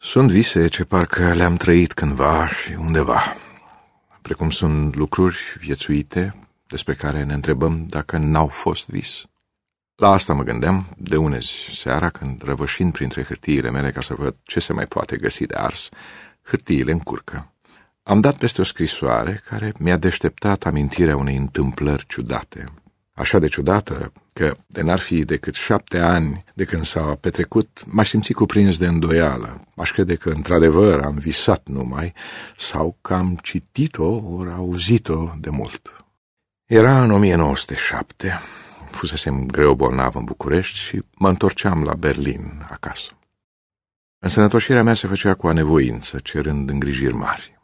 Sunt vise ce parcă le-am trăit cândva și undeva, precum sunt lucruri viețuite despre care ne întrebăm dacă n-au fost vis. La asta mă gândeam de unezi seara când, răvășind printre hârtiile mele ca să văd ce se mai poate găsi de ars, hârtiile încurcă. Am dat peste o scrisoare care mi-a deșteptat amintirea unei întâmplări ciudate, așa de ciudată că de n-ar fi decât șapte ani de când s-a petrecut, m-aș simți cuprins de îndoială. Aș crede că, într-adevăr, am visat numai sau că am citit-o ori auzit-o de mult. Era în 1907, fusesem greu bolnav în București și mă întorceam la Berlin, acasă. Însănătoșirea mea se făcea cu anevoință, cerând îngrijiri mari.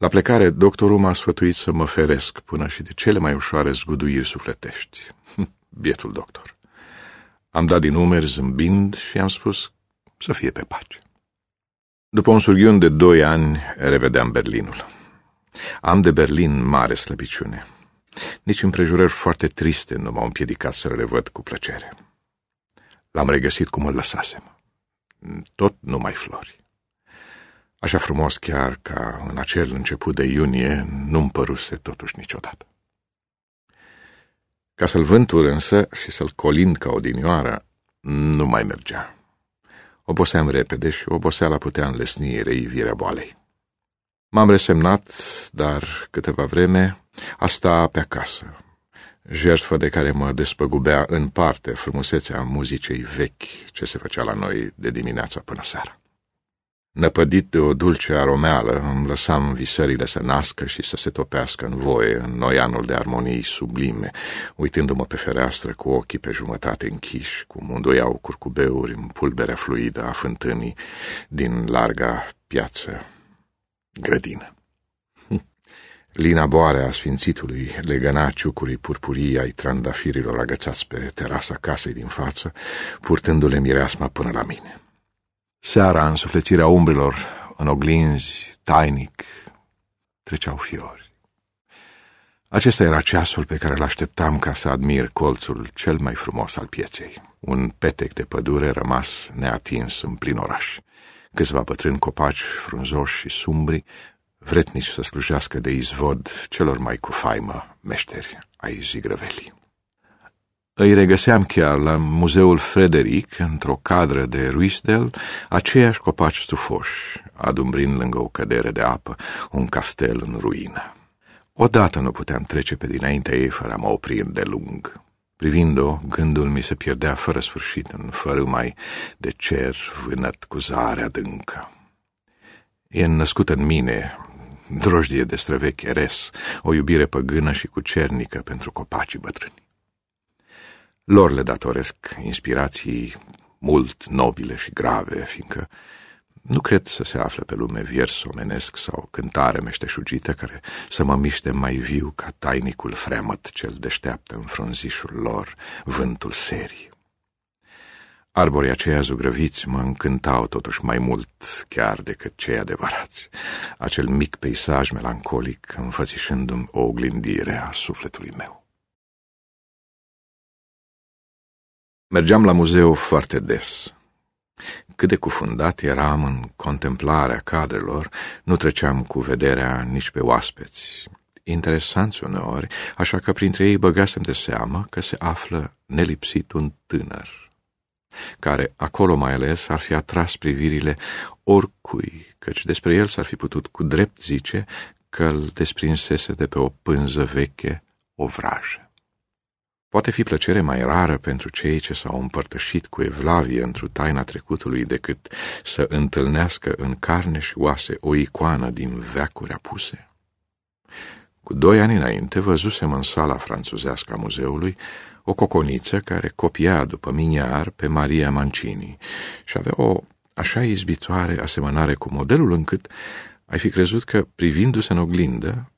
La plecare, doctorul m-a sfătuit să mă feresc până și de cele mai ușoare zguduiri sufletești. Bietul doctor. Am dat din umeri zâmbind și am spus să fie pe pace. După un surghiun de doi ani, revedeam Berlinul. Am de Berlin mare slăbiciune. Nici împrejurări foarte triste nu m-au împiedicat să le revăd cu plăcere. L-am regăsit cum îl lăsasem. Tot numai flori. Așa frumos chiar ca în acel început de iunie nu-mi păruse totuși niciodată. Ca să-l vântur însă și să-l colind ca odinioară, nu mai mergea. Oboseam repede și oboseala putea înlesni reivirea boalei. M-am resemnat, dar câteva vreme asta pe acasă, jertfă de care mă despăgubea în parte frumusețea muzicei vechi ce se făcea la noi de dimineața până seara. Năpădit de o dulce aromeală, îmi lăsam visările să nască și să se topească în voie, în noianul de armonii sublime, uitându-mă pe fereastră cu ochii pe jumătate închiși, cum îndoiau curcubeuri în pulberea fluidă a fântânii din larga piață grădină. Lina boarea a sfințitului legăna ciucurii purpurii ai trandafirilor agățați pe terasa casei din față, purtându-le mireasma până la mine. Seara, sufletirea umbrilor, în oglinzi, tainic, treceau fiori. Acesta era ceasul pe care l-așteptam ca să admir colțul cel mai frumos al pieței. Un petec de pădure rămas neatins în plin oraș. Câțiva bătrâni copaci, frunzoși și sumbri, vretnici să slujească de izvod celor mai cu faimă meșteri ai zigrăvelii. Îi regăseam chiar la muzeul Frederic, într-o cadră de Ruisdel, aceiași copaci stufoși, adumbrind lângă o cădere de apă un castel în ruină. Odată nu puteam trece pe dinaintea ei fără a mă opri de lung. Privind-o, gândul mi se pierdea fără sfârșit în fără mai de cer vânăt cu zare adâncă. E născut în mine, drojdie de străvechi eres, o iubire păgână și cucernică pentru copacii bătrâni. Lor le datoresc inspirații mult nobile și grave, fiindcă nu cred să se afle pe lume viers omenesc sau cântare meșteșugită care să mă miște mai viu ca tainicul fremăt cel deșteaptă în frunzișul lor vântul serii. Arborii aceia zugrăviți mă încântau totuși mai mult chiar decât cei adevărați. Acel mic peisaj melancolic înfățișându-mi o oglindire a sufletului meu. Mergeam la muzeu foarte des. Cât de cufundat eram în contemplarea cadrelor, nu treceam cu vederea nici pe oaspeți. Interesanți uneori, așa că printre ei băgasem de seamă că se află nelipsit un tânăr, care, acolo mai ales, ar fi atras privirile oricui, căci despre el s-ar fi putut cu drept zice că îl desprinsese de pe o pânză veche o vrajă poate fi plăcere mai rară pentru cei ce s-au împărtășit cu evlavie într-o taina trecutului decât să întâlnească în carne și oase o icoană din veacuri apuse. Cu doi ani înainte văzusem în sala franțuzească a muzeului o coconiță care copia după miniar pe Maria Mancini și avea o așa izbitoare asemănare cu modelul încât ai fi crezut că, privindu-se în oglindă,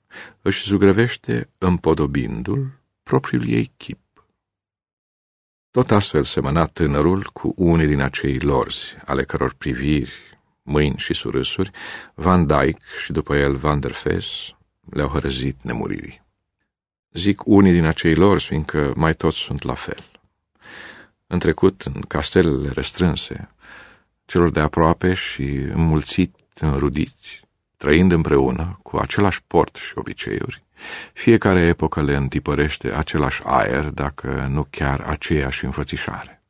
își zugrăvește, împodobindu-l, propriul ei chip. Tot astfel semăna tânărul cu unii din acei lorzi, ale căror priviri, mâini și surâsuri, Van Dyck și după el Van der Fes le-au hărăzit nemuririi. Zic unii din acei lorzi, fiindcă mai toți sunt la fel. În trecut, în castelele restrânse, celor de aproape și înmulțit, înrudiți, Trăind împreună, cu același port și obiceiuri, fiecare epocă le întipărește același aer, dacă nu chiar aceeași înfățișare.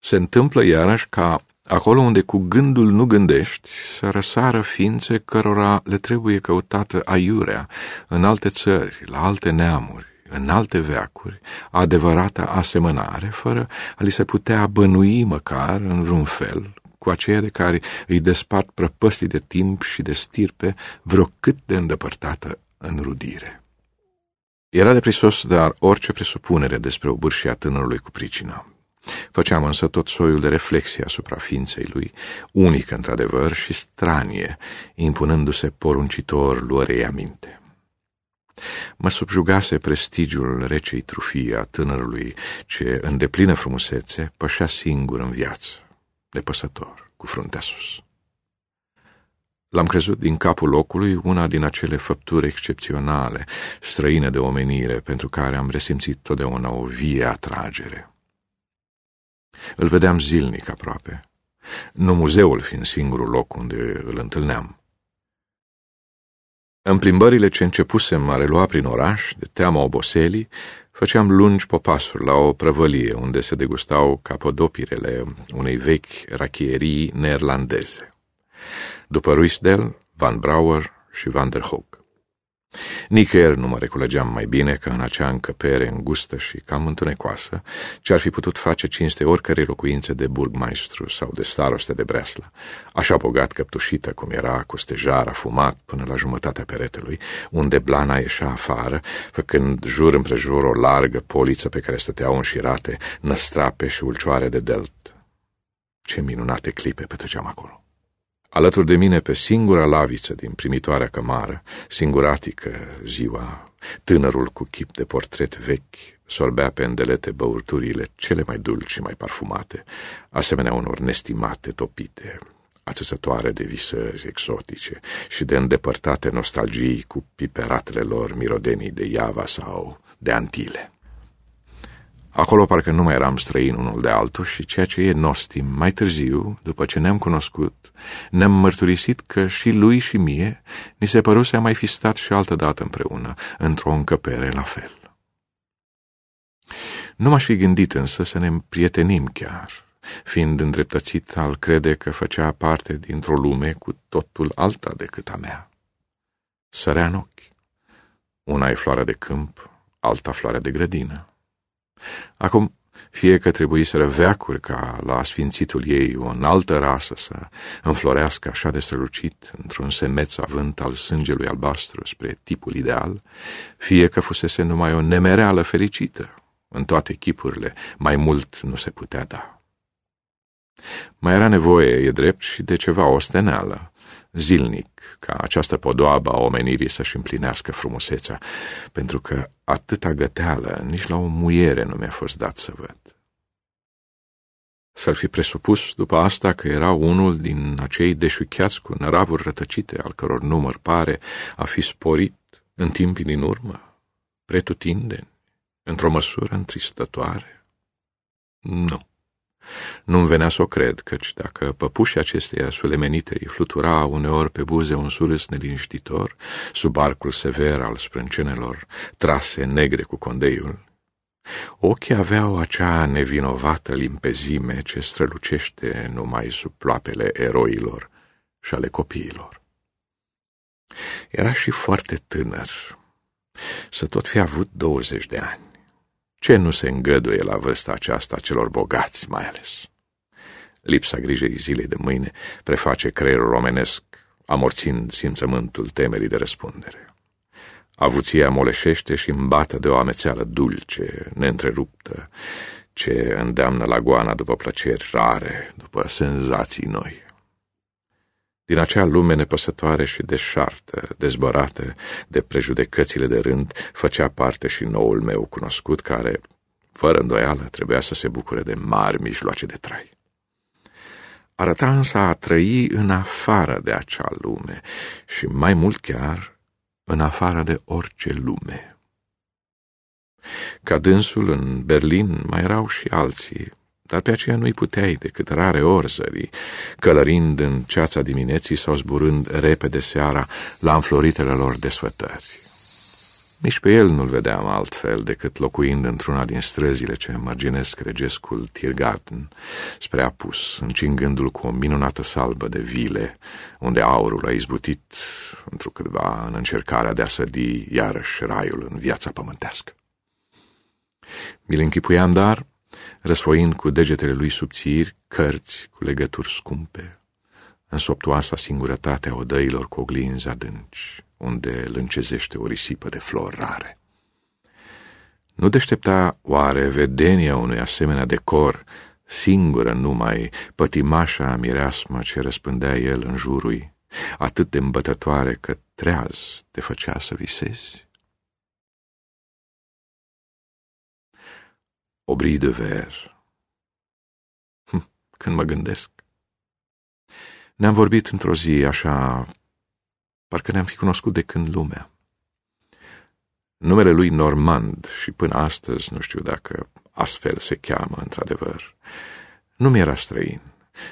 Se întâmplă iarăși ca, acolo unde cu gândul nu gândești, să răsară ființe cărora le trebuie căutată aiurea în alte țări, la alte neamuri, în alte veacuri, adevărata asemănare, fără a li se putea bănui măcar, în vreun fel, cu aceia de care îi despart prăpăstii de timp și de stirpe, vreo cât de îndepărtată înrudire. Era de prisos, dar orice presupunere despre obârșia tânărului cu pricina. Făceam însă tot soiul de reflexie asupra ființei lui, unic într-adevăr și stranie, impunându-se poruncitor luărei aminte. Mă subjugase prestigiul recei trufii a tânărului, ce, în deplină frumusețe, pășea singur în viață nepăsător, cu fruntea sus. L-am crezut din capul locului una din acele făpturi excepționale, străine de omenire, pentru care am resimțit totdeauna o vie atragere. Îl vedeam zilnic aproape, nu muzeul fiind singurul loc unde îl întâlneam. În plimbările ce începusem a relua prin oraș, de teama oboselii, Făceam lungi popasuri la o prăvălie unde se degustau capodopirele unei vechi rachierii neerlandeze. După Ruisdel, Van Brouwer și Van der Hoek. Nicăieri nu mă reculegeam mai bine ca în acea încăpere îngustă și cam întunecoasă ce ar fi putut face cinste oricărei locuințe de burgmaistru sau de staroste de breaslă, așa bogat căptușită cum era, cu stejar fumat până la jumătatea peretelui, unde blana ieșea afară, făcând jur împrejur o largă poliță pe care stăteau înșirate năstrape și ulcioare de delt. Ce minunate clipe petreceam acolo! Alături de mine pe singura laviță din primitoarea cămară, singuratică ziua, tânărul cu chip de portret vechi sorbea pe îndelete băuturile cele mai dulci și mai parfumate, asemenea unor nestimate topite, ațăsătoare de visări exotice și de îndepărtate nostalgii cu piperatele lor mirodenii de iava sau de antile. Acolo parcă nu mai eram străini unul de altul și ceea ce e nostim, mai târziu, după ce ne-am cunoscut, ne-am mărturisit că și lui și mie ni se păruse a mai fi stat și altă dată împreună, într-o încăpere la fel. Nu m-aș fi gândit însă să ne împrietenim chiar, fiind îndreptățit al crede că făcea parte dintr-o lume cu totul alta decât a mea. Sărea în ochi. Una e floarea de câmp, alta floarea de grădină. Acum, fie că trebuiseră veacuri ca la sfințitul ei o înaltă rasă să înflorească așa de strălucit într-un semeț avânt al sângelui albastru spre tipul ideal, fie că fusese numai o nemereală fericită, în toate chipurile mai mult nu se putea da. Mai era nevoie, e drept, și de ceva osteneală, zilnic ca această podoabă a omenirii să-și împlinească frumusețea, pentru că atâta găteală nici la o muiere nu mi-a fost dat să văd. S-ar fi presupus după asta că era unul din acei deșucheați cu năravuri rătăcite, al căror număr pare a fi sporit în timpii din urmă, pretutindeni, într-o măsură întristătoare. Nu. Nu-mi venea să o cred, căci dacă păpușii acesteia sulemenite îi flutura uneori pe buze un surâs neliniștitor, sub arcul sever al sprâncenelor, trase negre cu condeiul, ochii aveau acea nevinovată limpezime ce strălucește numai sub ploapele eroilor și ale copiilor. Era și foarte tânăr, să tot fi avut douăzeci de ani. Ce nu se îngăduie la vârsta aceasta celor bogați mai ales? Lipsa grijei zilei de mâine preface creierul romenesc, amorțind simțământul temerii de răspundere. Avuția moleșește și îmbată de o amețeală dulce, neîntreruptă, ce îndeamnă la goana după plăceri rare, după senzații noi din acea lume nepăsătoare și deșartă, dezbărată de prejudecățile de rând, făcea parte și noul meu cunoscut care, fără îndoială, trebuia să se bucure de mari mijloace de trai. Arăta însă a trăi în afară de acea lume și, mai mult chiar, în afară de orice lume. Ca dânsul în Berlin mai erau și alții, dar pe aceea nu-i puteai decât rare ori zări, călărind în ceața dimineții sau zburând repede seara la înfloritele lor desfătări. Nici pe el nu-l vedeam altfel decât locuind într-una din străzile ce mărginesc regescul Tirgarten spre apus, încingându-l cu o minunată salbă de vile, unde aurul a izbutit întrucâtva în încercarea de a sădi iarăși raiul în viața pământească. Mi-l închipuiam, dar, răsfoind cu degetele lui subțiri cărți cu legături scumpe, în soptoasa singurătate a odăilor cu oglinzi adânci, unde lâncezește o risipă de flori rare. Nu deștepta oare vedenia unui asemenea decor, singură numai, pătimașa mireasmă ce răspândea el în jurul, atât de îmbătătoare că treaz te făcea să visezi? obrii de ver. Hm, când mă gândesc. Ne-am vorbit într-o zi așa, parcă ne-am fi cunoscut de când lumea. Numele lui Normand și până astăzi nu știu dacă astfel se cheamă într-adevăr. Nu mi-era străin,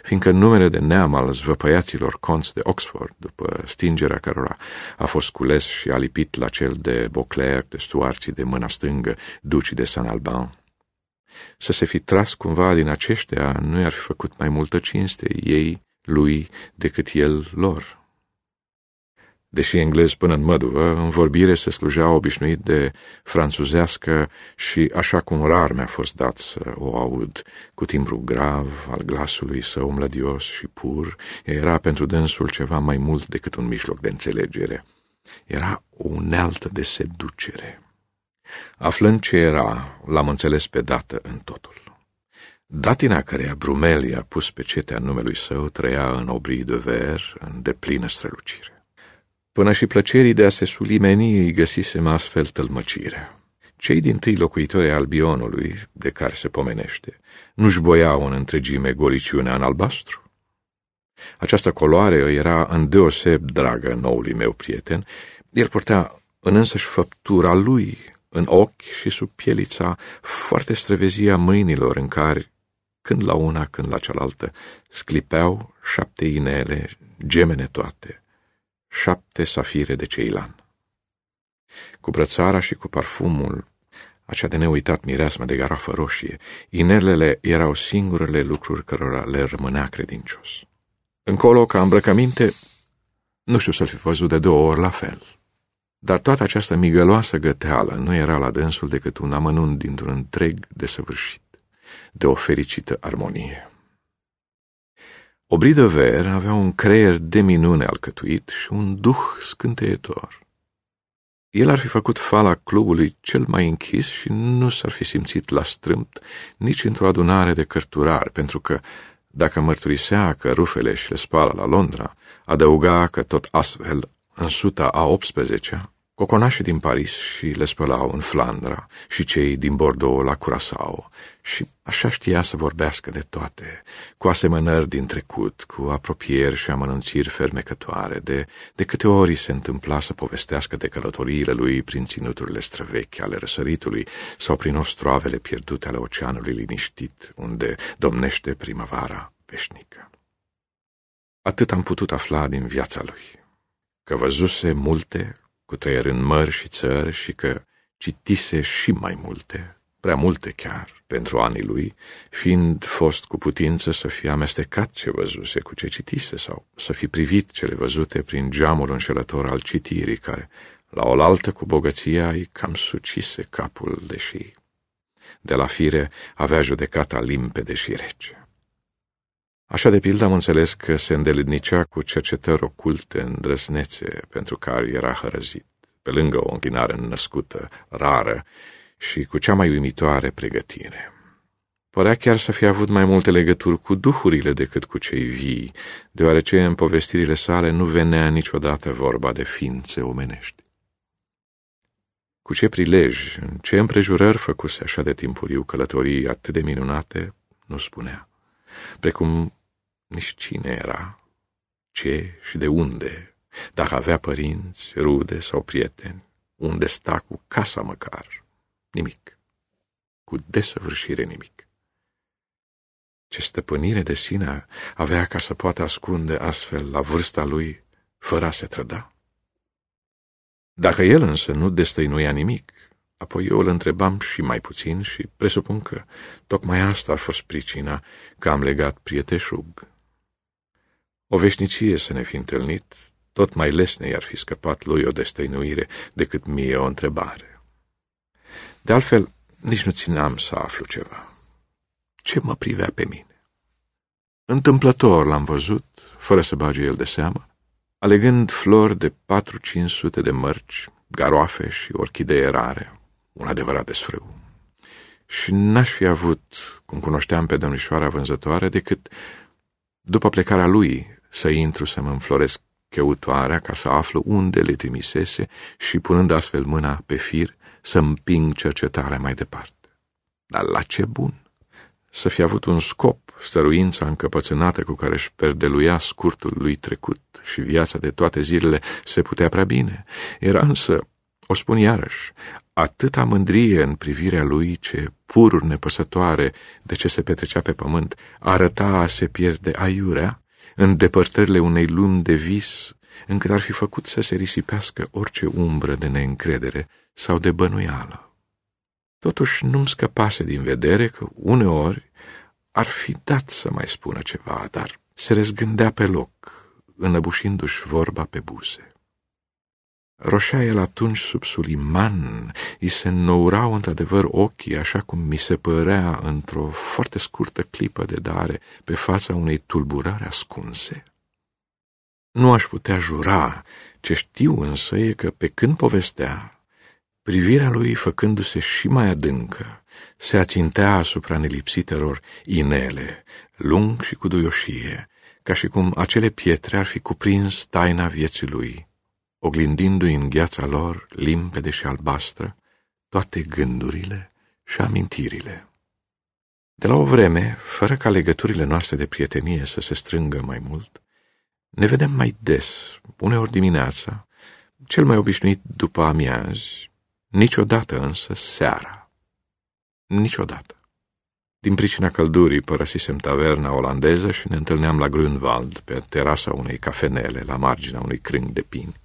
fiindcă numele de neam al zvăpăiaților conți de Oxford, după stingerea cărora a fost cules și alipit la cel de Beauclerc, de stuarții de mâna stângă, ducii de San Alban. Să se fi tras cumva din aceștia nu i-ar fi făcut mai multă cinste ei lui decât el lor. Deși englez până în măduvă, în vorbire se slujea obișnuit de franțuzească și așa cum rar mi-a fost dat să o aud, cu timbru grav al glasului său mlădios și pur, era pentru dânsul ceva mai mult decât un mijloc de înțelegere. Era o unealtă de seducere aflând ce era, l-am înțeles pe dată în totul. Datina căreia Brumel i-a pus pe cetea numelui său trăia în obrii de ver, în deplină strălucire. Până și plăcerii de a se sulimeni îi găsisem astfel tălmăcirea. Cei din tâi locuitori albionului, de care se pomenește, nu-și boiau în întregime goliciunea în albastru. Această coloare era îndeoseb dragă noului meu prieten, el purtea în însăși făptura lui în ochi și sub pielița, foarte străvezia mâinilor în care, când la una, când la cealaltă, sclipeau șapte inele, gemene toate, șapte safire de ceilan. Cu brățara și cu parfumul, acea de neuitat mireasmă de garafă roșie, inelele erau singurele lucruri cărora le rămânea credincios. Încolo, ca îmbrăcăminte, nu știu să-l fi văzut de două ori la fel. Dar toată această migăloasă găteală nu era la dânsul decât un amănunt dintr-un întreg desăvârșit, de o fericită armonie. Obridă Ver avea un creier de minune alcătuit și un duh scânteietor. El ar fi făcut fala clubului cel mai închis și nu s-ar fi simțit la strâmt nici într-o adunare de cărturari, pentru că, dacă mărturisea că rufele și le spală la Londra, adăuga că tot astfel, în suta a 18-a, coconașii din Paris și le spălau în Flandra și cei din Bordeaux la Curaçao și așa știa să vorbească de toate, cu asemănări din trecut, cu apropieri și amănânțiri fermecătoare, de, de câte ori se întâmpla să povestească de călătoriile lui prin ținuturile străvechi ale răsăritului sau prin ostroavele pierdute ale oceanului liniștit, unde domnește primăvara veșnică. Atât am putut afla din viața lui, că văzuse multe cu tăieri în mări și țări și că citise și mai multe, prea multe chiar, pentru anii lui, fiind fost cu putință să fie amestecat ce văzuse cu ce citise sau să fi privit cele văzute prin geamul înșelător al citirii, care, la oaltă cu bogăția, îi cam sucise capul, deși de la fire avea judecata limpede și rece. Așa de pildă am înțeles că se îndelednicea cu cercetări oculte îndrăznețe pentru care era hărăzit, pe lângă o închinare născută, rară și cu cea mai uimitoare pregătire. Părea chiar să fi avut mai multe legături cu duhurile decât cu cei vii, deoarece în povestirile sale nu venea niciodată vorba de ființe omenești. Cu ce prilej, în ce împrejurări făcuse așa de timpuriu călătorii atât de minunate, nu spunea precum nici cine era, ce și de unde, dacă avea părinți, rude sau prieteni, unde sta cu casa măcar, nimic, cu desăvârșire nimic. Ce stăpânire de sine avea ca să poată ascunde astfel la vârsta lui, fără a se trăda. Dacă el însă nu destăinuia nimic, Apoi eu îl întrebam și mai puțin și presupun că tocmai asta a fost pricina că am legat prieteșug. O veșnicie să ne fi întâlnit, tot mai lesne i-ar fi scăpat lui o destăinuire decât mie o întrebare. De altfel, nici nu țineam să aflu ceva. Ce mă privea pe mine? Întâmplător l-am văzut, fără să bage el de seamă, alegând flori de patru-cinci sute de mărci, garoafe și orchidee rare un adevărat desfrâu. Și n-aș fi avut, cum cunoșteam pe domnișoara vânzătoare, decât după plecarea lui să intru să mă înfloresc căutoarea ca să aflu unde le trimisese și, punând astfel mâna pe fir, să împing cercetarea mai departe. Dar la ce bun! Să fi avut un scop, stăruința încăpățânată cu care își perdeluia scurtul lui trecut și viața de toate zilele se putea prea bine. Era însă, o spun iarăși, atâta mândrie în privirea lui ce, pururi nepăsătoare de ce se petrecea pe pământ, arăta a se pierde aiurea, în depărtările unei lumi de vis, încât ar fi făcut să se risipească orice umbră de neîncredere sau de bănuială. Totuși nu-mi scăpase din vedere că uneori ar fi dat să mai spună ceva, dar se răzgândea pe loc, înăbușindu-și vorba pe buze. Roșea el atunci sub Suliman, îi se nourau într-adevăr ochii, așa cum mi se părea într-o foarte scurtă clipă de dare pe fața unei tulburări ascunse. Nu aș putea jura, ce știu însă e că pe când povestea, privirea lui făcându-se și mai adâncă, se ațintea asupra nelipsitelor inele, lung și cu duioșie, ca și cum acele pietre ar fi cuprins taina vieții lui oglindindu-i în gheața lor, limpede și albastră, toate gândurile și amintirile. De la o vreme, fără ca legăturile noastre de prietenie să se strângă mai mult, ne vedem mai des, uneori dimineața, cel mai obișnuit după amiazi, niciodată însă seara. Niciodată. Din pricina căldurii părăsisem taverna olandeză și ne întâlneam la Grünwald, pe terasa unei cafenele, la marginea unui crâng de pini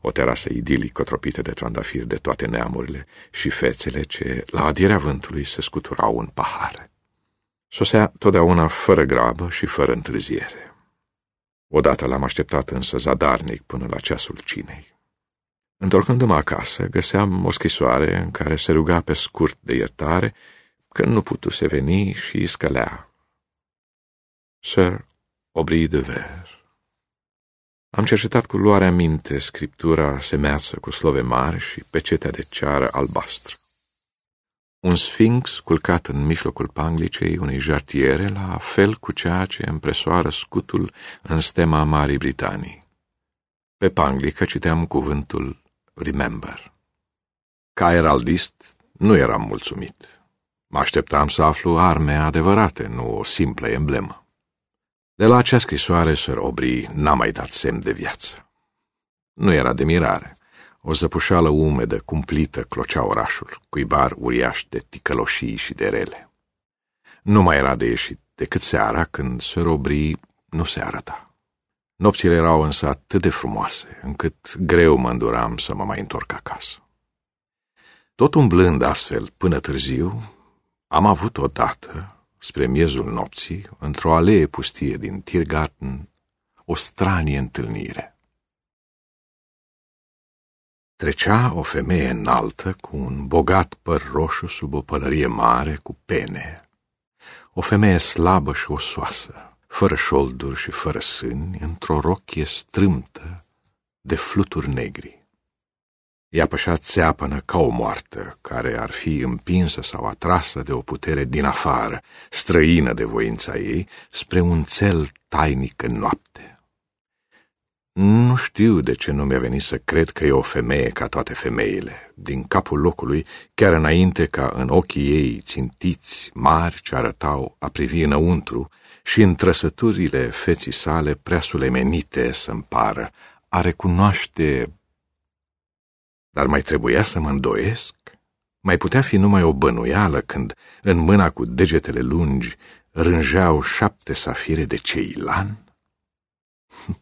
o terasă idilică tropită de trandafiri de toate neamurile și fețele ce, la adierea vântului, se scuturau în pahare. Sosea totdeauna fără grabă și fără întârziere. Odată l-am așteptat însă zadarnic până la ceasul cinei. Întorcându-mă acasă, găseam o scrisoare în care se ruga pe scurt de iertare că nu putuse veni și scălea. Sir Aubry de ver. Am cercetat cu luarea minte scriptura semeață cu slove mari și pecetea de ceară albastră. Un sfinx culcat în mijlocul panglicei unei jartiere, la fel cu ceea ce împresoară scutul în stema Marii Britanii. Pe panglică citeam cuvântul Remember. Ca eraldist, nu eram mulțumit. Mă așteptam să aflu arme adevărate, nu o simplă emblemă. De la acea scrisoare, Sir Aubrey n-a mai dat semn de viață. Nu era de mirare. O zăpușeală umedă, cumplită, clocea orașul, cuibar uriaș de ticăloșii și de rele. Nu mai era de ieșit decât seara, când Sir Aubrey nu se arăta. Nopțile erau însă atât de frumoase, încât greu mă înduram să mă mai întorc acasă. Tot umblând astfel până târziu, am avut odată, spre miezul nopții, într-o alee pustie din Tiergarten, o stranie întâlnire. Trecea o femeie înaltă cu un bogat păr roșu sub o pălărie mare cu pene. O femeie slabă și osoasă, fără șolduri și fără sâni, într-o rochie strâmtă de fluturi negri. Ea pășea țeapănă ca o moartă, care ar fi împinsă sau atrasă de o putere din afară, străină de voința ei, spre un cel tainic în noapte. Nu știu de ce nu mi-a venit să cred că e o femeie ca toate femeile, din capul locului, chiar înainte ca în ochii ei țintiți, mari, ce arătau a privi înăuntru și în trăsăturile feții sale prea sulemenite să-mi pară, a recunoaște dar mai trebuia să mă îndoiesc? Mai putea fi numai o bănuială când, în mâna cu degetele lungi, rângeau șapte safire de ceilan?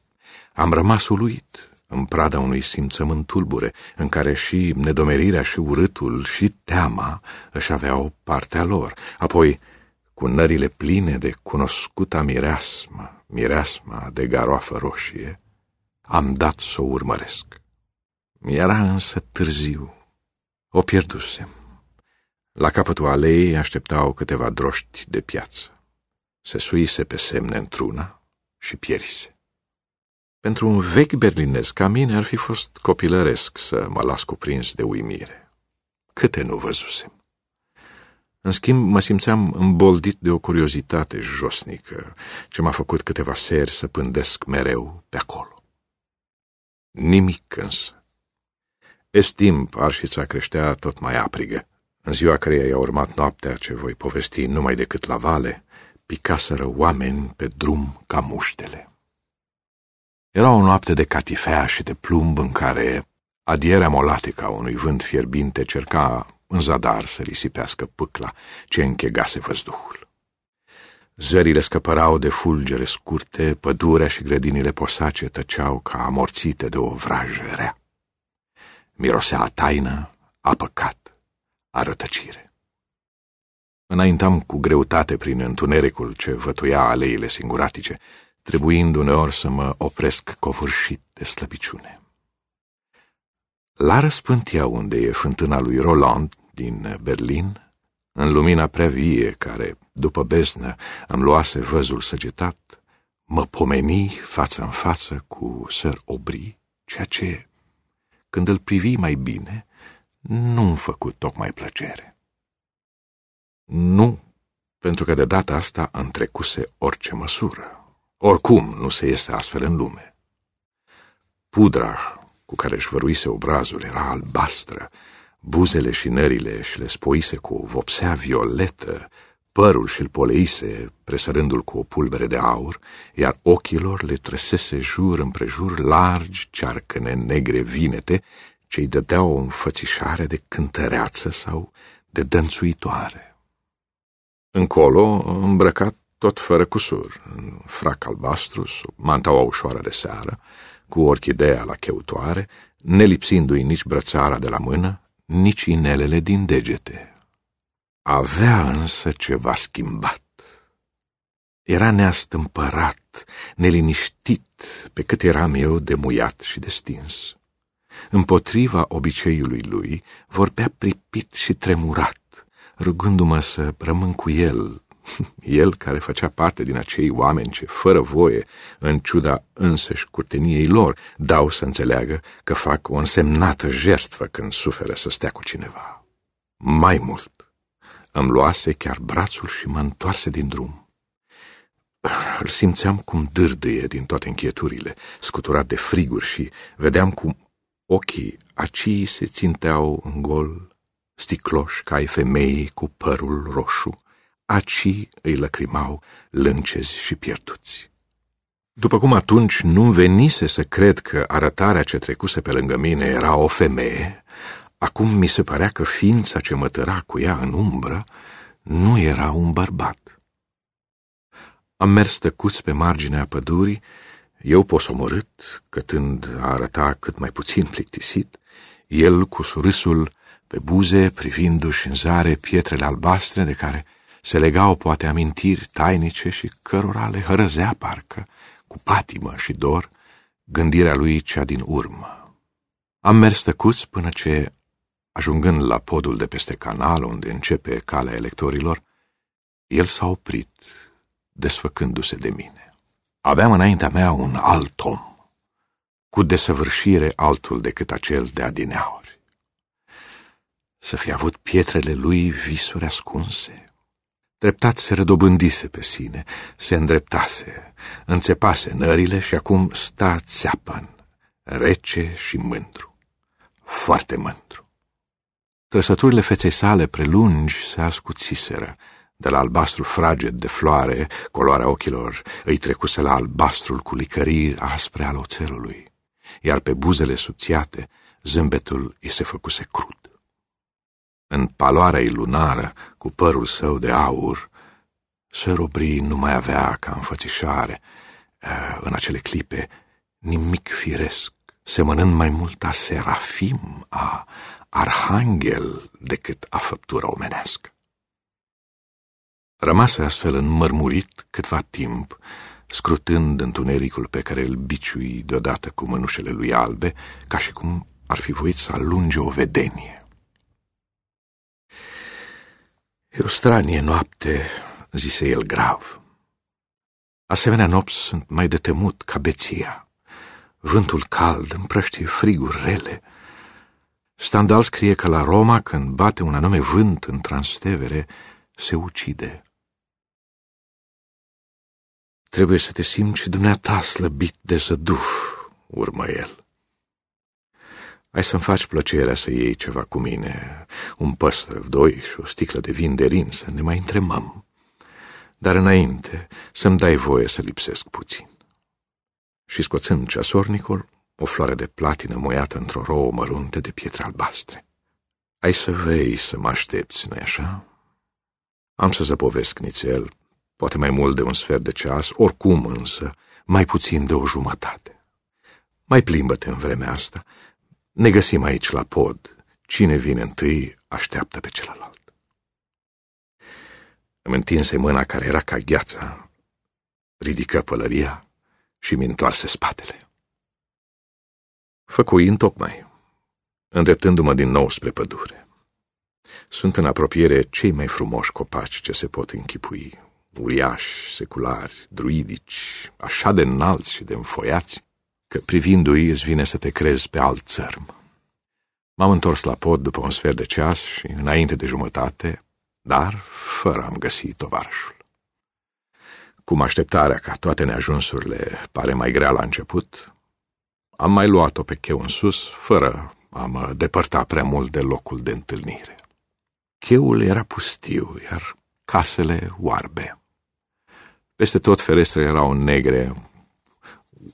Am rămas uluit, în prada unui simțământ tulbure, în care și nedomerirea și urâtul și teama își aveau partea lor, apoi cu nările pline de cunoscuta mireasmă, mireasma de garoafă roșie, am dat să o urmăresc. Era însă târziu. O pierdusem. La capătul aleei așteptau câteva droști de piață. Se suise pe semne într-una și pierise. Pentru un vechi berlinez ca mine ar fi fost copilăresc să mă las cuprins de uimire. Câte nu văzusem. În schimb, mă simțeam îmboldit de o curiozitate josnică, ce m-a făcut câteva seri să pândesc mereu pe acolo. Nimic însă peste timp, arșița creștea tot mai aprigă. În ziua căreia i-a urmat noaptea ce voi povesti numai decât la vale, picaseră oameni pe drum ca muștele. Era o noapte de catifea și de plumb în care adierea molatică a unui vânt fierbinte cerca în zadar să risipească pâcla ce închegase văzduhul. Zările scăpărau de fulgere scurte, pădurea și grădinile posace tăceau ca amorțite de o vrajă rea mirosea a taină, a păcat, a rătăcire. Înaintam cu greutate prin întunericul ce vătuia aleile singuratice, trebuind uneori să mă opresc covârșit de slăbiciune. La răspântia unde e fântâna lui Roland din Berlin, în lumina prea vie care, după beznă, îmi luase văzul săgetat, mă pomeni față în față cu Sir Obri, ceea ce când îl privi mai bine, nu-mi făcut tocmai plăcere. Nu, pentru că de data asta întrecuse orice măsură. Oricum nu se iese astfel în lume. Pudra cu care își văruise obrazul era albastră, buzele și nările și le spoise cu o vopsea violetă, Părul și-l poleise, presărându-l cu o pulbere de aur, iar ochilor le trăsese jur împrejur largi cearcăne negre vinete ce îi dădeau o înfățișare de cântăreață sau de dănțuitoare. Încolo, îmbrăcat tot fără cusur, în frac albastru, sub mantaua ușoară de seară, cu orchidea la cheutoare, nelipsindu-i nici brățara de la mână, nici inelele din degete. Avea însă ceva schimbat. Era neastâmpărat, neliniștit, pe cât eram eu demuiat și destins. Împotriva obiceiului lui, vorbea pripit și tremurat, rugându-mă să rămân cu el, el care făcea parte din acei oameni ce, fără voie, în ciuda însăși curteniei lor, dau să înțeleagă că fac o însemnată jertfă când suferă să stea cu cineva. Mai mult, îmi luase chiar brațul și mă întoarse din drum. Îl simțeam cum dârdâie din toate închieturile, scuturat de friguri și vedeam cum ochii acii se ținteau în gol, sticloși ca ai femeii cu părul roșu, acii îi lăcrimau lâncezi și pierduți. După cum atunci nu venise să cred că arătarea ce trecuse pe lângă mine era o femeie, Acum mi se părea că ființa ce mă tăra cu ea în umbră nu era un bărbat. Am mers tăcuți pe marginea pădurii, eu posomorât, cătând a arăta cât mai puțin plictisit, el cu surâsul pe buze, privindu-și în zare pietrele albastre de care se legau poate amintiri tainice și cărora le hărăzea parcă, cu patimă și dor, gândirea lui cea din urmă. Am mers tăcuți până ce Ajungând la podul de peste canal, unde începe calea electorilor, el s-a oprit, desfăcându-se de mine. Aveam înaintea mea un alt om, cu desăvârșire altul decât acel de adineauri. Să fi avut pietrele lui visuri ascunse. Treptat se redobândise pe sine, se îndreptase, înțepase nările și acum sta țeapăn, rece și mândru, foarte mândru. Trăsăturile feței sale prelungi se ascuțiseră. De la albastru fraged de floare, coloarea ochilor îi trecuse la albastrul cu licării aspre al oțelului, iar pe buzele subțiate zâmbetul îi se făcuse crud. În paloarea lunară, cu părul său de aur, Sărobrii nu mai avea ca înfățișare. În acele clipe, nimic firesc, semănând mai mult a serafim, a arhanghel decât a făptura omenească. Rămase astfel înmărmurit câtva timp, scrutând întunericul pe care îl biciui deodată cu mânușele lui albe, ca și cum ar fi voit să alunge o vedenie. E o stranie noapte, zise el grav. Asemenea nopți sunt mai de temut ca beția. Vântul cald împrăștie friguri rele, Standal scrie că la Roma, când bate un anume vânt în transtevere, se ucide. Trebuie să te simți dumneata slăbit de zăduf, urmă el. Ai să-mi faci plăcerea să iei ceva cu mine, un păstrăv, doi și o sticlă de vin de rin, să ne mai întremăm. Dar înainte să-mi dai voie să lipsesc puțin. Și scoțând ceasornicul, o floare de platină moiată într-o rouă măruntă de pietre albastre. Ai să vei să mă aștepți, nu-i așa? Am să zăpovesc nițel, poate mai mult de un sfert de ceas, oricum însă, mai puțin de o jumătate. Mai plimbă-te în vremea asta, ne găsim aici la pod, cine vine întâi așteaptă pe celălalt. Îmi întinse mâna care era ca gheața, ridică pălăria și mi-ntoarse spatele. Făcui întocmai, îndreptându-mă din nou spre pădure. Sunt în apropiere cei mai frumoși copaci ce se pot închipui, uriași, seculari, druidici, așa de înalți și de înfoiați, că privindu-i îți vine să te crezi pe alt țărm. M-am întors la pod după un sfert de ceas și înainte de jumătate, dar fără am găsit tovarășul. Cum așteptarea ca toate neajunsurile pare mai grea la început, am mai luat-o pe cheu în sus, fără a mă depărta prea mult de locul de întâlnire. Cheul era pustiu, iar casele oarbe. Peste tot ferestrele erau negre,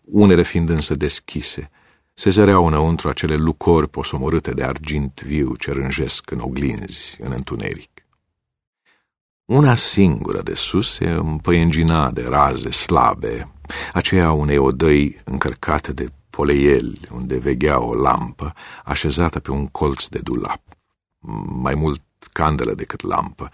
unele fiind însă deschise. Se zăreau înăuntru acele lucori posomorâte de argint viu ce rânjesc în oglinzi, în întuneric. Una singură de sus se împăiengina de raze slabe, aceea unei odăi încărcate de poleiel, unde veghea o lampă așezată pe un colț de dulap. Mai mult candelă decât lampă,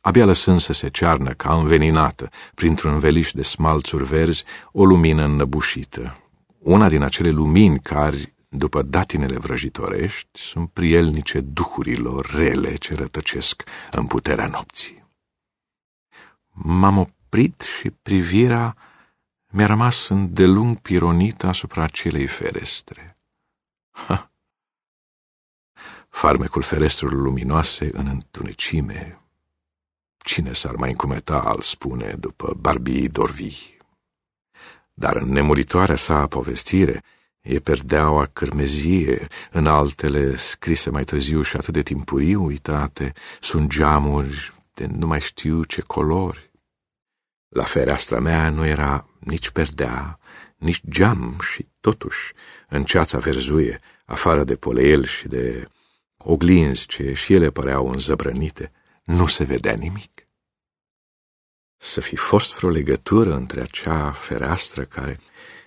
abia lăsând să se cearnă ca înveninată, printr-un veliș de smalțuri verzi, o lumină înnăbușită. Una din acele lumini care, după datinele vrăjitorești, sunt prielnice duhurilor rele ce rătăcesc în puterea nopții. M-am oprit și privirea mi-a rămas îndelung pironit asupra acelei ferestre. Ha! Farmecul ferestrelor luminoase în întunecime. Cine s-ar mai încumeta, al spune, după barbii dorvii? Dar în nemuritoarea sa povestire e perdeaua cârmezie, în altele scrise mai târziu și atât de timpuriu uitate, sunt geamuri de nu mai știu ce colori la fereastra mea nu era nici perdea, nici geam și totuși, în ceața verzuie, afară de poleel și de oglinzi ce și ele păreau înzăbrănite, nu se vedea nimic. Să fi fost vreo legătură între acea fereastră care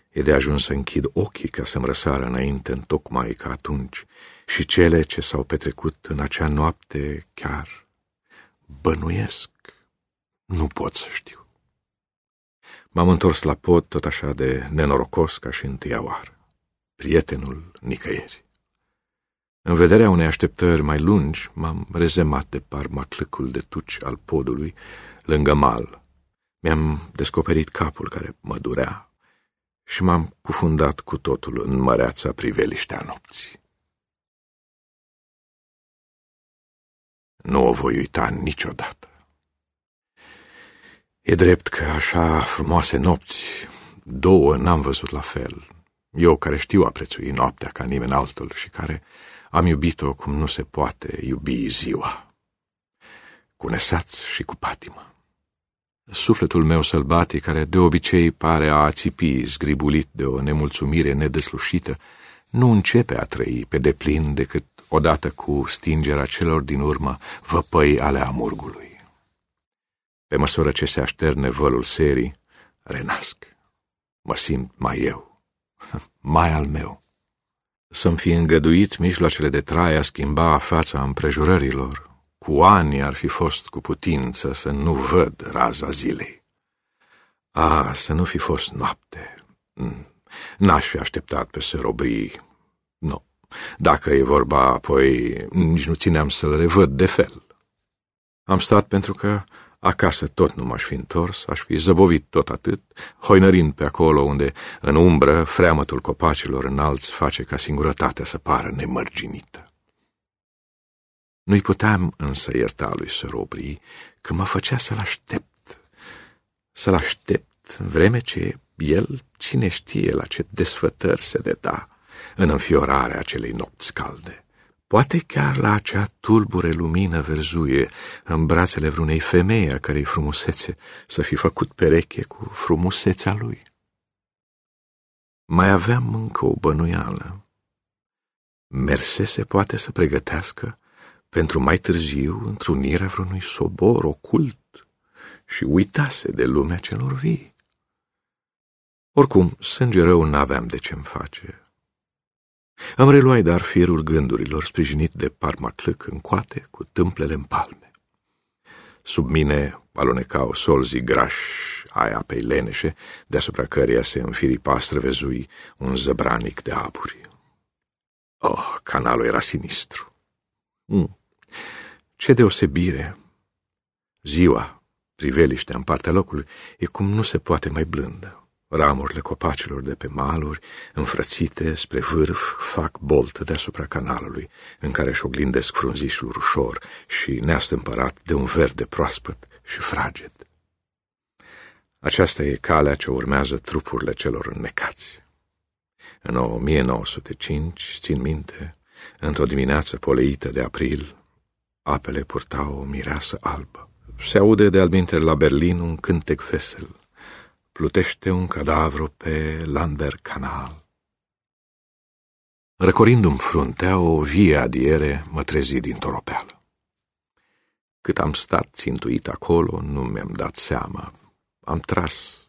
e de ajuns să închid ochii ca să-mi răsară înainte în tocmai ca atunci și cele ce s-au petrecut în acea noapte chiar bănuiesc, nu pot să știu. M-am întors la pod tot așa de nenorocos ca și întâia oară. Prietenul nicăieri. În vederea unei așteptări mai lungi, m-am rezemat de parmaclâcul de tuci al podului, lângă mal. Mi-am descoperit capul care mă durea și m-am cufundat cu totul în măreața priveliștea nopții. Nu o voi uita niciodată. E drept că așa frumoase nopți, două n-am văzut la fel. Eu care știu a prețui noaptea ca nimeni altul și care am iubit-o cum nu se poate iubi ziua. Cu nesați și cu patimă. Sufletul meu sălbatic, care de obicei pare a ațipi zgribulit de o nemulțumire nedeslușită, nu începe a trăi pe deplin decât odată cu stingerea celor din urmă văpăi ale amurgului. Pe măsură ce se așterne vălul serii, renasc. Mă simt mai eu, mai al meu. Să-mi fi îngăduit mijloacele de traia schimba fața împrejurărilor. Cu ani ar fi fost cu putință să nu văd raza zilei. A, să nu fi fost noapte. Mm. N-aș fi așteptat pe sărobrii. Nu. No. Dacă e vorba, apoi nici nu țineam să-l revăd de fel. Am stat pentru că Acasă tot nu m-aș fi întors, aș fi zăbovit tot atât, hoinărind pe acolo unde, în umbră, freamătul copacilor înalți face ca singurătatea să pară nemărginită. Nu-i puteam însă ierta lui Sărobrii că mă făcea să-l aștept, să-l aștept în vreme ce el cine știe la ce desfătări se deda în înfiorarea acelei nopți calde poate chiar la acea tulbure lumină verzuie, în brațele vreunei femei a cărei frumusețe să fi făcut pereche cu frumusețea lui. Mai aveam încă o bănuială. Mersese poate să pregătească pentru mai târziu întrunirea vreunui sobor ocult și uitase de lumea celor vii. Oricum, sânge rău n-aveam de ce-mi face, am reluat dar firul gândurilor, sprijinit de parmaclâc în coate, cu tâmplele în palme. Sub mine alunecau solzii grași ai apei leneșe, deasupra căreia se înfiripa străvezui un zăbranic de aburi. Oh, canalul era sinistru. Mm. Ce deosebire! Ziua, priveliștea în partea locului, e cum nu se poate mai blândă. Ramurile copacilor de pe maluri, înfrățite spre vârf, fac boltă deasupra canalului, în care își oglindesc frunzișul ușor și neastâmpărat de un verde proaspăt și fraged. Aceasta e calea ce urmează trupurile celor înnecați. În 1905, țin minte, într-o dimineață poleită de april, apele purtau o mireasă albă. Se aude de-al la Berlin un cântec vesel plutește un cadavru pe Lander Canal. Răcorindu-mi fruntea, o vie adiere mă trezi din toropeală. Cât am stat țintuit acolo, nu mi-am dat seama. Am tras,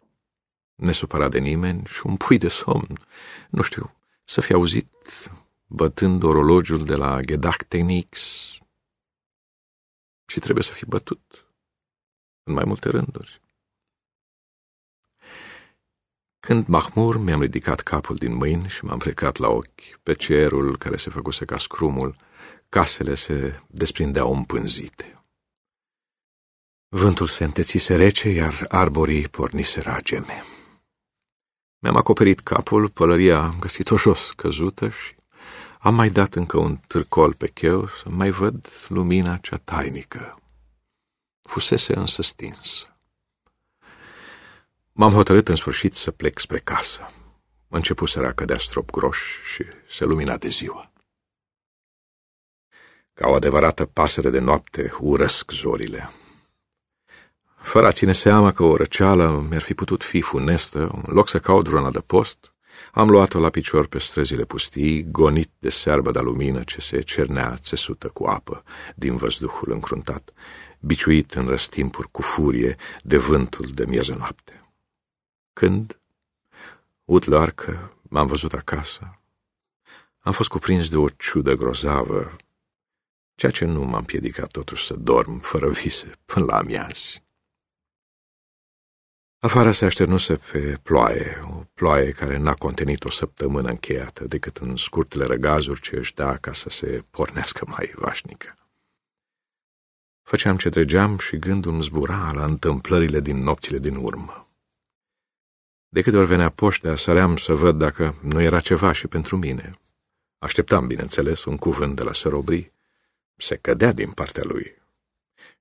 nesupărat de nimeni, și un pui de somn, nu știu, să fi auzit bătând orologiul de la Gedactenix și trebuie să fi bătut în mai multe rânduri. Când mahmur, mi-am ridicat capul din mâini și m-am frecat la ochi pe cerul care se făcuse ca scrumul, casele se desprindeau împânzite. Vântul se întețise rece, iar arborii porniseră ageme. Mi-am acoperit capul, pălăria am găsit-o jos căzută și am mai dat încă un târcol pe cheu să mai văd lumina cea tainică. Fusese însă stinsă. M-am hotărât în sfârșit să plec spre casă. început să cădea strop groș și se lumina de ziua. Ca o adevărată pasăre de noapte urăsc zorile. Fără a ține seama că o răceală mi-ar fi putut fi funestă, în loc să caut vreuna de post, am luat-o la picior pe străzile pustii, gonit de searbă de lumină ce se cernea țesută cu apă din văzduhul încruntat, biciuit în răstimpuri cu furie de vântul de mieză noapte. Când, larcă, m-am văzut acasă, am fost cuprins de o ciudă grozavă, ceea ce nu m am piedicat totuși să dorm fără vise până la amiazi. Afara se așternuse pe ploaie, o ploaie care n-a contenit o săptămână încheiată, decât în scurtele răgazuri ce își da ca să se pornească mai vașnică. Făceam ce dregeam și gândul îmi zbura la întâmplările din nopțile din urmă. De câte ori venea poștea, săream să văd dacă nu era ceva și pentru mine. Așteptam, bineînțeles, un cuvânt de la sărobri. Se cădea din partea lui.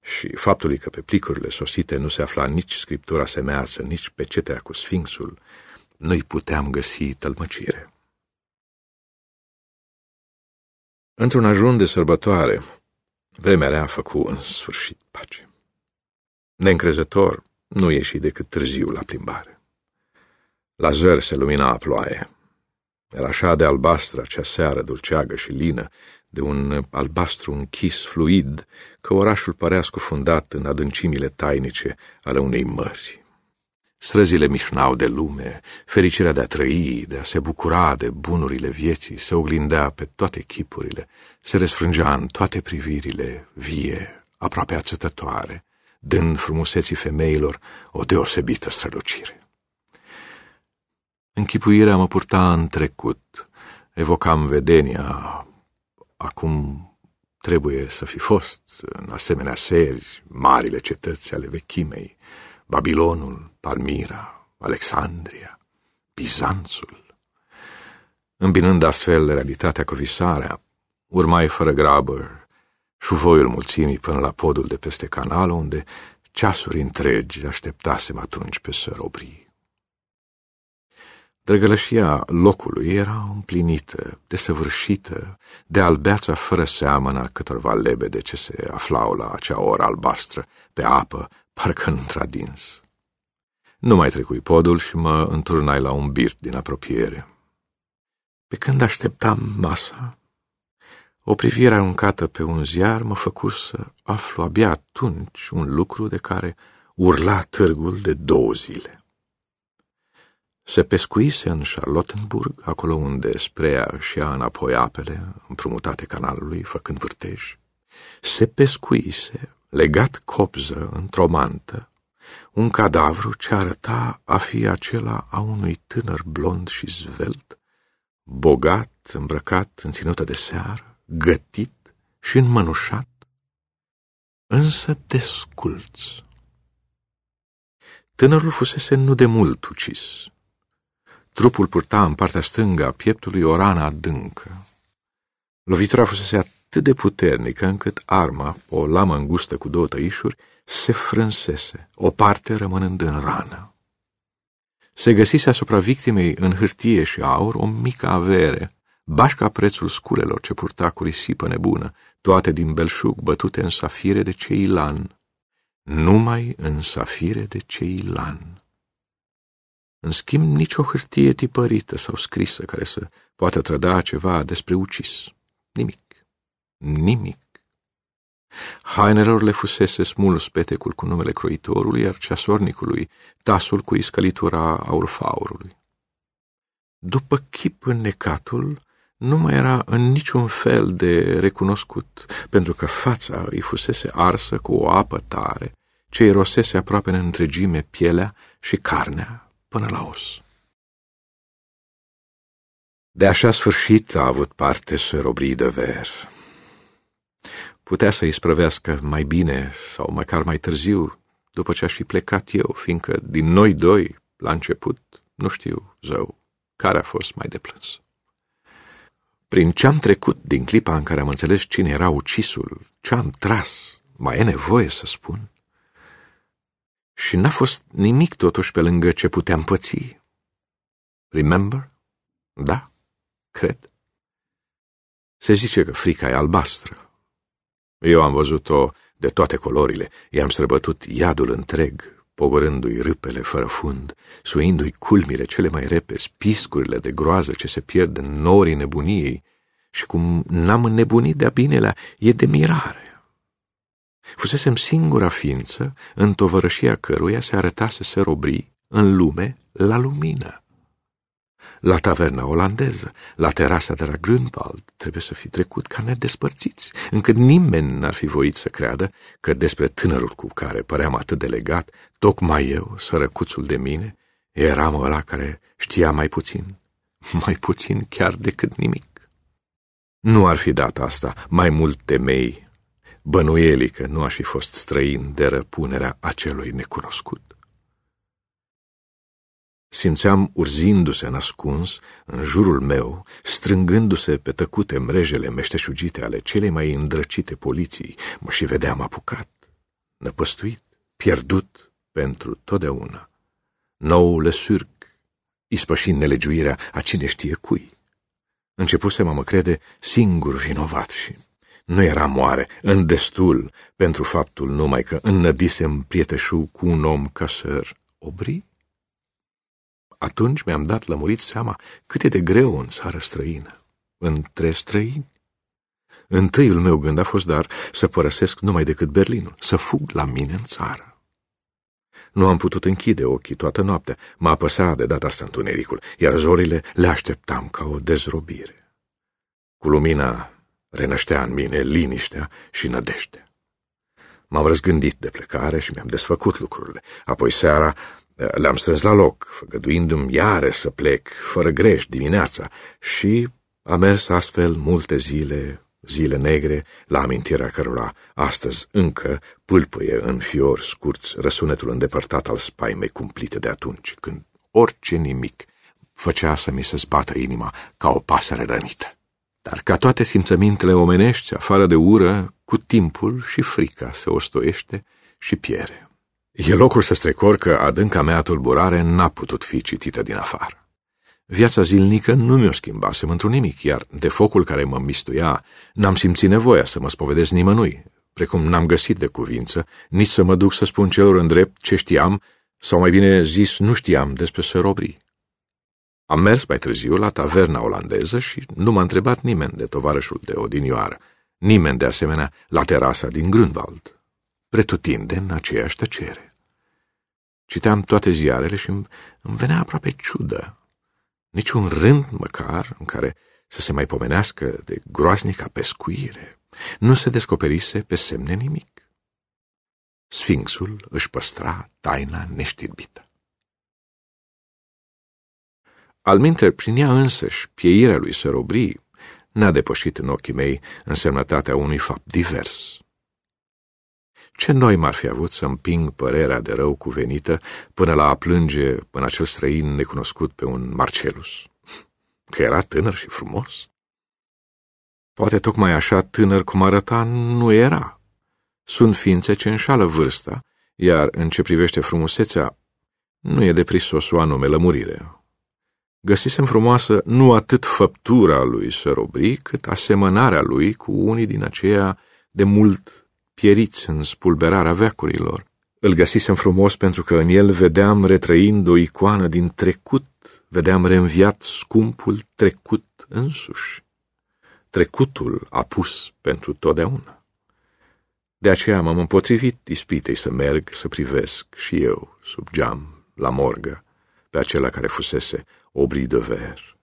Și faptul că pe plicurile sosite nu se afla nici scriptura semeață, nici pecetea cu sfinxul, nu-i puteam găsi tălmăcire. Într-un ajun de sărbătoare, vremea rea făcut în sfârșit pace. Neîncrezător, nu ieși decât târziu la plimbare. La zăr se lumina a ploaie. Era așa de albastră acea seară dulceagă și lină, de un albastru închis, fluid, că orașul părea scufundat în adâncimile tainice ale unei mări. Străzile mișnau de lume, fericirea de a trăi, de a se bucura de bunurile vieții, se oglindea pe toate chipurile, se răsfrângea în toate privirile, vie, aproape ațătătoare, dând frumuseții femeilor o deosebită strălucire. Închipuirea mă purta în trecut, evocam vedenia, acum trebuie să fi fost, în asemenea seri, marile cetăți ale vechimei, Babilonul, Palmira, Alexandria, Bizanțul. Îmbinând astfel realitatea cu visarea, urmai fără grabă șuvoiul mulțimii până la podul de peste canal, unde ceasuri întregi așteptasem atunci pe sărobrii. Drăgălășia locului era împlinită, desăvârșită, de albeața fără seamănă a câtorva lebede ce se aflau la acea oră albastră, pe apă, parcă întradins. Nu mai trecui podul și mă înturnai la un birt din apropiere. Pe când așteptam masa, o privire aruncată pe un ziar mă făcu să aflu abia atunci un lucru de care urla târgul de două zile. Se pescuise în Charlottenburg, acolo unde spre a și ia înapoi apele, împrumutate canalului, făcând vârtej. Se pescuise, legat copză într-o mantă, un cadavru ce arăta a fi acela a unui tânăr blond și zvelt, bogat, îmbrăcat în ținută de seară, gătit și înmănușat, însă desculț. Tânărul fusese nu de mult ucis, Trupul purta în partea stângă a pieptului o rană adâncă. Lovitura fusese atât de puternică încât arma, o lamă îngustă cu două tăișuri, se frânsese, o parte rămânând în rană. Se găsise asupra victimei în hârtie și aur o mică avere, bașca prețul sculelor ce purta cu risipă nebună, toate din belșug bătute în safire de ceilan, numai în safire de ceilan. În schimb, nicio hârtie tipărită sau scrisă care să poată trăda ceva despre ucis. Nimic. Nimic. Hainelor le fusese smuls petecul cu numele croitorului, iar ceasornicului tasul cu iscălitura aurfaurului. După chip înnecatul, nu mai era în niciun fel de recunoscut, pentru că fața îi fusese arsă cu o apă tare, ce irosese aproape în întregime pielea și carnea până la os. De așa sfârșit a avut parte sărobrii de ver. Putea să-i sprăvească mai bine sau măcar mai târziu, după ce aș fi plecat eu, fiindcă din noi doi, la început, nu știu, zău, care a fost mai de plâns. Prin ce am trecut din clipa în care am înțeles cine era ucisul, ce am tras, mai e nevoie să spun? Și n-a fost nimic totuși pe lângă ce puteam păți. Remember? Da, cred. Se zice că frica e albastră. Eu am văzut-o de toate colorile, i-am străbătut iadul întreg, pogorându-i râpele fără fund, suindu-i culmile cele mai repezi, piscurile de groază ce se pierd în norii nebuniei, și cum n-am înnebunit de-a binelea, e de mirare. Fusesem singura ființă în tovărășia căruia se arătase să robri în lume la lumină. La taverna olandeză, la terasa de la Grünwald, trebuie să fi trecut ca nedespărțiți, încât nimeni n-ar fi voit să creadă că despre tânărul cu care păream atât de legat, tocmai eu, sărăcuțul de mine, eram ăla care știa mai puțin, mai puțin chiar decât nimic. Nu ar fi dat asta mai mult temei bănuieli că nu aș fi fost străin de răpunerea acelui necunoscut. Simțeam urzindu-se nascuns în jurul meu, strângându-se pe tăcute mrejele meșteșugite ale cele mai îndrăcite poliții, mă și vedeam apucat, năpăstuit, pierdut pentru totdeauna. Nou le surc, ispășind nelegiuirea a cine știe cui. Începusem a mă crede singur vinovat și nu era moare, în destul, pentru faptul numai că înnădisem prieteșul cu un om ca săr Obri. Atunci mi-am dat lămurit seama cât e de greu în țară străină, între străini. Întâiul meu gând a fost dar să părăsesc numai decât Berlinul, să fug la mine în țară. Nu am putut închide ochii toată noaptea, mă apăsa de data asta întunericul, iar zorile le așteptam ca o dezrobire. Cu lumina renăștea în mine liniștea și nădejdea. M-am răzgândit de plecare și mi-am desfăcut lucrurile. Apoi seara eh, le-am strâns la loc, făgăduindu-mi iară să plec, fără greș, dimineața, și a mers astfel multe zile, zile negre, la amintirea cărora astăzi încă pâlpâie în fior scurți răsunetul îndepărtat al spaimei cumplite de atunci, când orice nimic făcea să mi se zbată inima ca o pasăre rănită. Dar ca toate simțămintele omenești, afară de ură, cu timpul și frica se ostoiește și piere. E locul să strecor că adânca mea tulburare n-a putut fi citită din afară. Viața zilnică nu mi-o schimbasem într-un nimic, iar de focul care mă mistuia n-am simțit nevoia să mă spovedesc nimănui, precum n-am găsit de cuvință, nici să mă duc să spun celor în drept ce știam, sau mai bine zis nu știam despre sărobrii. Am mers mai târziu la taverna olandeză și nu m-a întrebat nimeni de tovarășul de odinioară, nimeni de asemenea la terasa din Grünwald, pretutinde în aceeași tăcere. Citeam toate ziarele și îmi venea aproape ciudă. Niciun rând măcar în care să se mai pomenească de groaznica pescuire. Nu se descoperise pe semne nimic. Sfinxul își păstra taina neștirbită. Alminter, prin ea însăși, pieirea lui sărobrii, n-a depășit în ochii mei însemnătatea unui fapt divers. Ce noi m-ar fi avut să împing părerea de rău cuvenită până la a plânge în acel străin necunoscut pe un Marcelus? Că era tânăr și frumos? Poate tocmai așa tânăr cum arăta nu era. Sunt ființe ce înșală vârsta, iar în ce privește frumusețea, nu e de prisos o anume lămurire găsisem frumoasă nu atât făptura lui Sărobri, cât asemănarea lui cu unii din aceia de mult pieriți în spulberarea veacurilor. Îl găsisem frumos pentru că în el vedeam retrăind o icoană din trecut, vedeam reînviat scumpul trecut însuși, trecutul apus pentru totdeauna. De aceea m-am împotrivit ispitei să merg să privesc și eu, sub geam, la morgă, pe acela care fusese obrii de ver.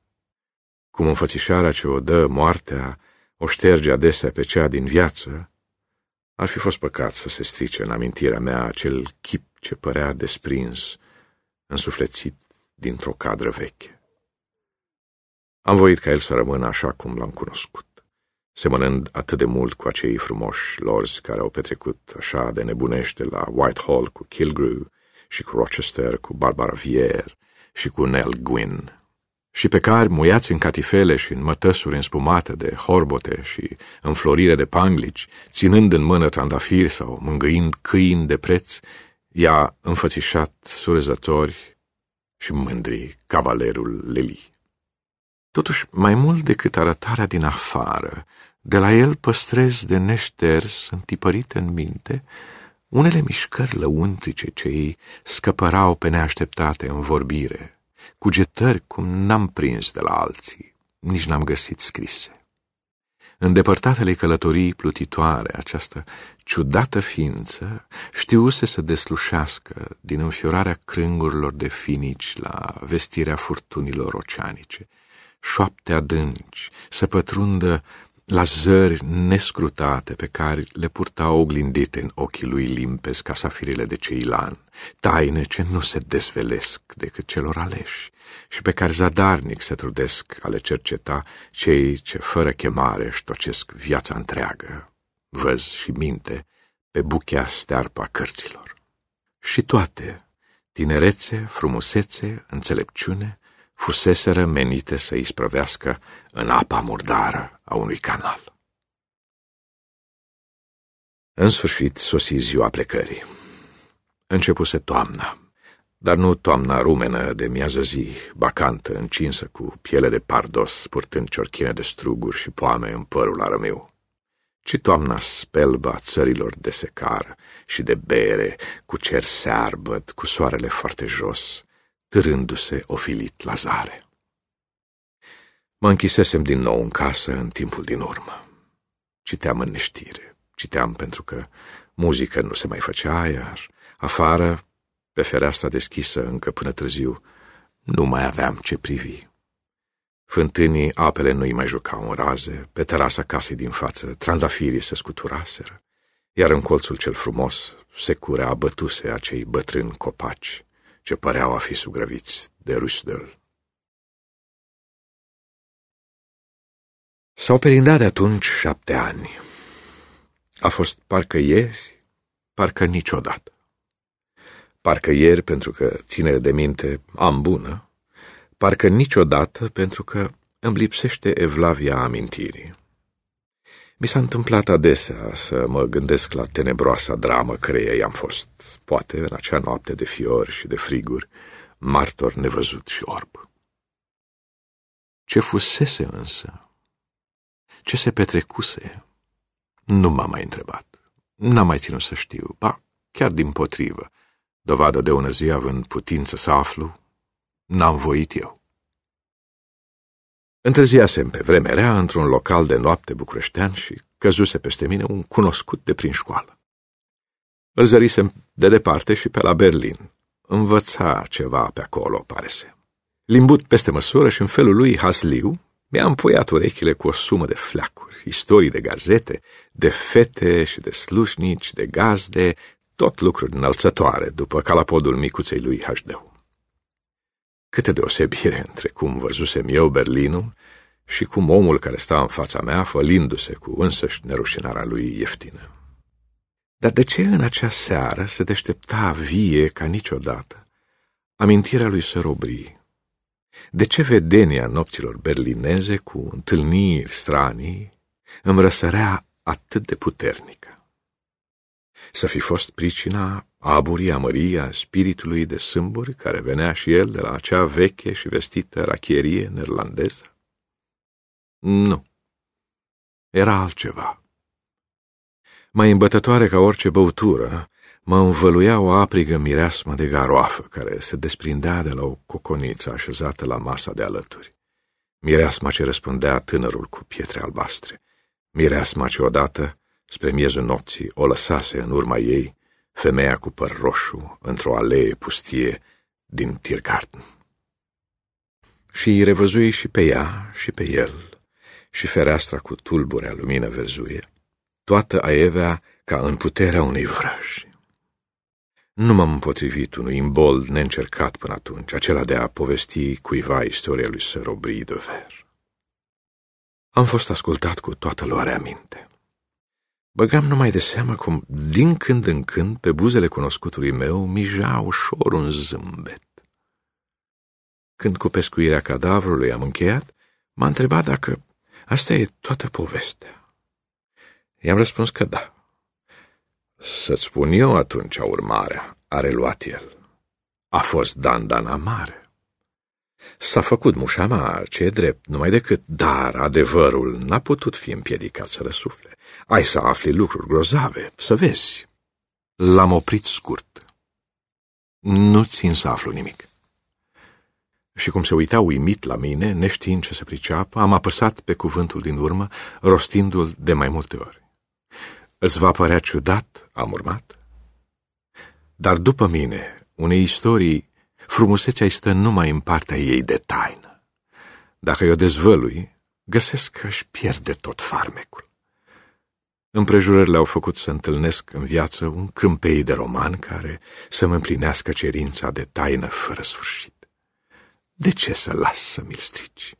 Cum înfățișarea ce o dă moartea o șterge adesea pe cea din viață, ar fi fost păcat să se strice în amintirea mea acel chip ce părea desprins, însuflețit dintr-o cadră veche. Am voit ca el să rămână așa cum l-am cunoscut, semănând atât de mult cu acei frumoși lorzi care au petrecut așa de nebunește la Whitehall cu Kilgrew și cu Rochester, cu Barbara Vier, și cu Nell Gwyn, și pe care, muiați în catifele și în mătăsuri înspumate de horbote și înflorire de panglici, ținând în mână trandafiri sau mângâind câini de preț, i-a înfățișat surzători și mândri cavalerul Lili. Totuși, mai mult decât arătarea din afară, de la el păstrez de neșters, întipărite în minte, unele mișcări lăuntrice cei scăpărau pe neașteptate în vorbire, cugetări cum n-am prins de la alții, nici n-am găsit scrise. Îndepărtatele călătorii plutitoare, această ciudată ființă știuse să deslușească din înfiorarea crângurilor de finici la vestirea furtunilor oceanice, șoapte adânci, să pătrundă la zări nescrutate pe care le purtau oglindite în ochii lui limpez ca safirile de ceilan, taine ce nu se desvelesc decât celor aleși și pe care zadarnic se trudesc a le cerceta cei ce fără chemare își tocesc viața întreagă, văz și minte pe buchea stearpa cărților. Și toate, tinerețe, frumusețe, înțelepciune, fuseseră menite să îi sprăvească în apa murdară a unui canal. În sfârșit sosi ziua plecării. Începuse toamna, dar nu toamna rumenă de miază zi, bacantă, încinsă cu piele de pardos, purtând ciorchine de struguri și poame în părul arămiu, ci toamna spelba țărilor de secară și de bere, cu cer searbăt, cu soarele foarte jos, târându-se ofilit la zare. Mă închisesem din nou în casă în timpul din urmă. Citeam în neștire, citeam pentru că muzică nu se mai făcea, iar afară, pe fereastra deschisă încă până târziu, nu mai aveam ce privi. Fântânii, apele nu-i mai jucau în raze, pe terasa casei din față, trandafirii se scuturaseră, iar în colțul cel frumos, se curea abătuse acei bătrâni copaci, ce păreau a fi sugrăviți de Rusdel. S-au perindat de atunci șapte ani. A fost parcă ieri, parcă niciodată. Parcă ieri pentru că ținere de minte am bună, parcă niciodată pentru că îmi lipsește evlavia amintirii. Mi s-a întâmplat adesea să mă gândesc la tenebroasa dramă care ei am fost, poate în acea noapte de fiori și de friguri, martor nevăzut și orb. Ce fusese însă, ce se petrecuse, nu m-a mai întrebat. N-am mai ținut să știu, ba, chiar din potrivă, dovadă de ună zi având putință să aflu, n-am voit eu. Întârziasem pe vremea rea într-un local de noapte bucureștean și căzuse peste mine un cunoscut de prin școală. Îl zărisem de departe și pe la Berlin. Învăța ceva pe acolo, pare se. Limbut peste măsură și în felul lui hasliu, mi-a împuiat urechile cu o sumă de fleacuri, istorii de gazete, de fete și de slușnici, de gazde, tot lucruri înălțătoare după calapodul micuței lui Hașdeu. Câte deosebire între cum văzusem eu Berlinul și cum omul care sta în fața mea fălindu-se cu însăși nerușinarea lui ieftină. Dar de ce în acea seară se deștepta vie ca niciodată amintirea lui Sărobrii? De ce vedenia nopților berlineze cu întâlniri stranii îmi răsărea atât de puternică? Să fi fost pricina aburii amării a spiritului de sâmburi care venea și el de la acea veche și vestită rachierie neerlandeză? Nu. Era altceva. Mai îmbătătoare ca orice băutură, mă învăluia o aprigă mireasmă de garoafă care se desprindea de la o coconiță așezată la masa de alături. Mireasma ce răspundea tânărul cu pietre albastre. Mireasma ce odată, spre miezul nopții, o lăsase în urma ei, femeia cu păr roșu, într-o alee pustie din Tiergarten. Și îi revăzui și pe ea și pe el, și fereastra cu tulburea lumină verzuie, toată aievea ca în puterea unui vraj. Nu m-am împotrivit unui imbold neîncercat până atunci, acela de a povesti cuiva istoria lui Sir Obri de Ver. Am fost ascultat cu toată luarea minte. Băgam numai de seamă cum, din când în când, pe buzele cunoscutului meu, mija ușor un zâmbet. Când cu pescuirea cadavrului am încheiat, m-a întrebat dacă asta e toată povestea. I-am răspuns că da. Să-ți spun eu atunci urmarea, a reluat el. A fost dandan mare. S-a făcut mușama, ce e drept, numai decât, dar adevărul n-a putut fi împiedicat să răsufle ai să afli lucruri grozave, să vezi. L-am oprit scurt. Nu țin să aflu nimic. Și cum se uita uimit la mine, neștiind ce se priceapă, am apăsat pe cuvântul din urmă, rostindu-l de mai multe ori. Îți va părea ciudat, am urmat? Dar după mine, unei istorii, frumusețea stă numai în partea ei de taină. Dacă eu dezvălui, găsesc că își pierde tot farmecul. Împrejurările au făcut să întâlnesc în viață un câmpei de roman care să-mi împlinească cerința de taină fără sfârșit. De ce să las să mi-l strici?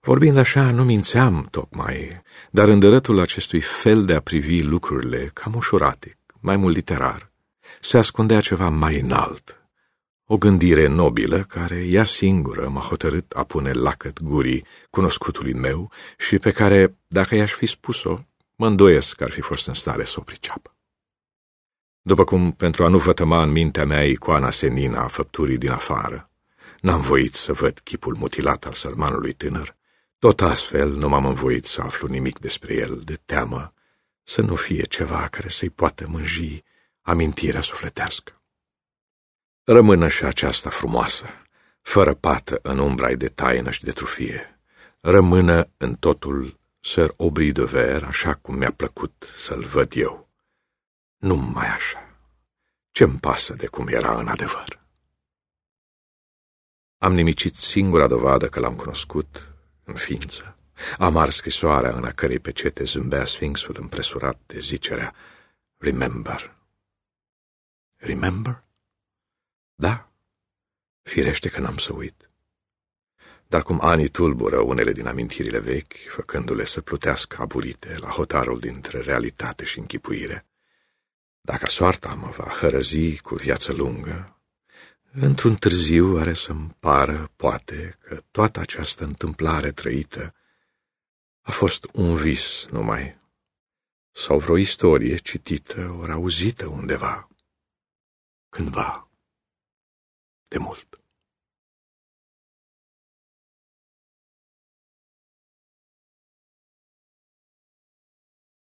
Vorbind așa, nu mințeam tocmai, dar îndărătul acestui fel de a privi lucrurile, cam ușuratic, mai mult literar, se ascundea ceva mai înalt, o gândire nobilă care ea singură m-a hotărât a pune lacăt gurii cunoscutului meu și pe care, dacă i-aș fi spus-o, mă îndoiesc că ar fi fost în stare să o priceapă. După cum, pentru a nu vătăma în mintea mea icoana senină a făpturii din afară, n-am voit să văd chipul mutilat al sărmanului tânăr, tot astfel nu m-am învoit să aflu nimic despre el, de teamă, să nu fie ceva care să-i poată mânji amintirea sufletească. Rămână și aceasta frumoasă, fără pată în umbra de taină și de trufie. Rămână în totul săr obri de Ver, așa cum mi-a plăcut să-l văd eu. Nu mai așa. Ce-mi pasă de cum era în adevăr? Am nimicit singura dovadă că l-am cunoscut în ființă. Am ars scrisoarea în a cărei pecete zâmbea Sfinxul împresurat de zicerea Remember. Remember? Da, firește că n-am să uit. Dar cum anii tulbură unele din amintirile vechi, făcându-le să plutească aburite la hotarul dintre realitate și închipuire, dacă soarta mă va hărăzi cu viață lungă, într-un târziu are să-mi pară, poate, că toată această întâmplare trăită a fost un vis numai, sau vreo istorie citită ori auzită undeva, cândva. de mult.